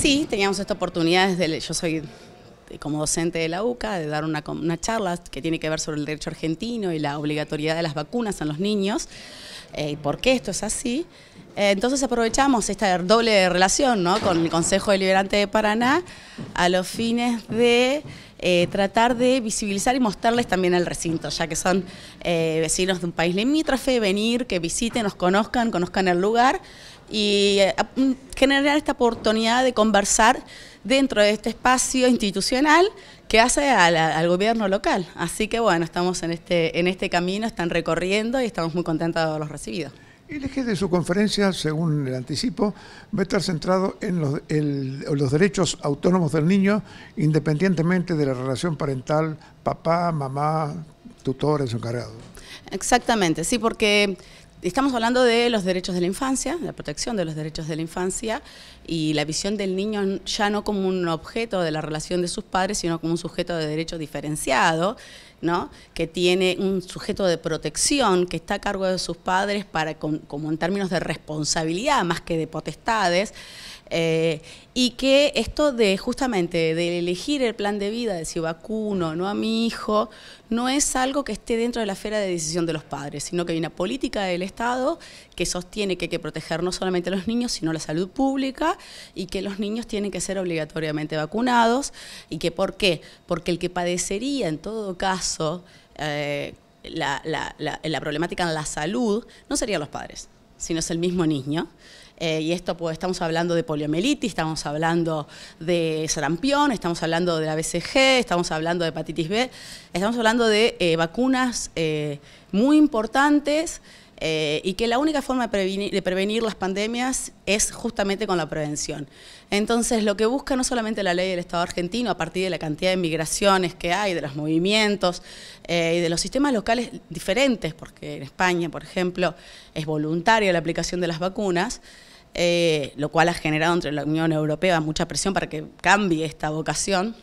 Sí, teníamos esta oportunidad desde yo soy como docente de la UCA, de dar una, una, charla que tiene que ver sobre el derecho argentino y la obligatoriedad de las vacunas en los niños eh, y por qué esto es así. Eh, entonces aprovechamos esta doble relación con el Consejo Deliberante de Paraná a los fines de eh, tratar de visibilizar y mostrarles también el recinto, ya que son eh, vecinos de un país limítrofe, venir, que visiten, nos conozcan, conozcan el lugar y eh, mm, generar esta oportunidad de conversar dentro de este espacio institucional que hace al, gobierno local. Así que bueno, estamos en este, en este camino, están recorriendo y estamos muy contentos de los recibidos. El eje de su conferencia, según el anticipo, va a estar centrado en los, derechos autónomos del niño, independientemente de la relación parental, papá, mamá, tutores su encargados. Exactamente, sí, porque Estamos hablando de los derechos de la infancia, la protección de los derechos de la infancia y la visión del niño ya no como un objeto de la relación de sus padres, sino como un sujeto de derecho diferenciado, ¿no? que tiene un sujeto de protección que está a cargo de sus padres para como en términos de responsabilidad más que de potestades. Eh, y que esto de justamente de elegir el plan de vida, de si vacuno o no a mi hijo, no es algo que esté dentro de la esfera de decisión de los padres, sino que hay una política del Estado que sostiene que hay que proteger no solamente a los niños, sino la salud pública y que los niños tienen que ser obligatoriamente vacunados. ¿Y que por qué? Porque el que padecería en todo caso eh, la, la problemática en la salud no serían los padres, sino es el mismo niño. Eh, y esto pues estamos hablando de poliomielitis, estamos hablando de sarampión, estamos hablando de la BCG, estamos hablando de hepatitis B, estamos hablando de eh, vacunas eh, muy importantes eh, y que la única forma de prevenir, las pandemias es justamente con la prevención. Entonces, lo que busca no solamente la ley del Estado argentino, a partir de la cantidad de migraciones que hay, de los movimientos eh, y de los sistemas locales diferentes, porque en España, por ejemplo, es voluntaria la aplicación de las vacunas, eh, lo cual ha generado entre la Unión Europea mucha presión para que cambie esta vocación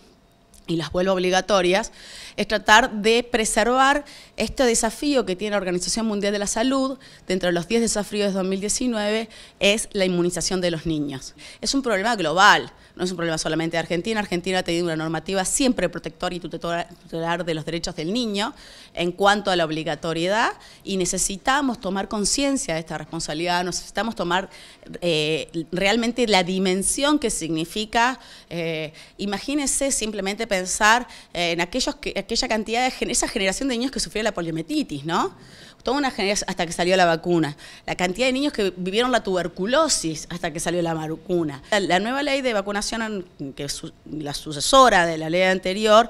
y las vuelva obligatorias es tratar de preservar este desafío que tiene la Organización Mundial de la Salud, dentro de los 10 desafíos de 2019, es la inmunización de los niños. Es un problema global, no es un problema solamente de Argentina. Argentina ha tenido una normativa siempre protector y tutelar de los derechos del niño en cuanto a la obligatoriedad y necesitamos tomar conciencia de esta responsabilidad, necesitamos tomar eh, realmente la dimensión que significa. Eh, imagínense simplemente pensar en aquellos que aquella cantidad de esa generación de niños que sufrió la poliomielitis, ¿no? Toda una generación hasta que salió la vacuna, la cantidad de niños que vivieron la tuberculosis hasta que salió la vacuna. La, nueva ley de vacunación, que es la sucesora de la ley anterior,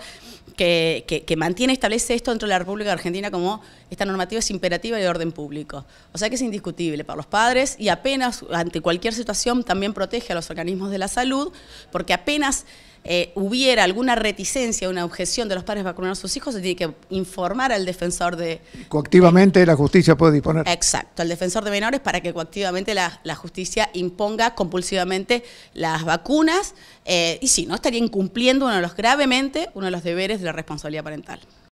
que, mantiene que, mantiene, establece esto dentro de la República Argentina como esta normativa es imperativa de orden público. O sea que es indiscutible para los padres y apenas ante cualquier situación también protege a los organismos de la salud, porque apenas eh, hubiera alguna reticencia, una objeción de los padres a vacunar a sus hijos, se tiene que informar al defensor de... Coactivamente la justicia puede disponer. Exacto, al defensor de menores para que coactivamente la, justicia imponga compulsivamente las vacunas eh, y si no, estaría incumpliendo uno de los gravemente uno de los deberes de la responsabilidad parental.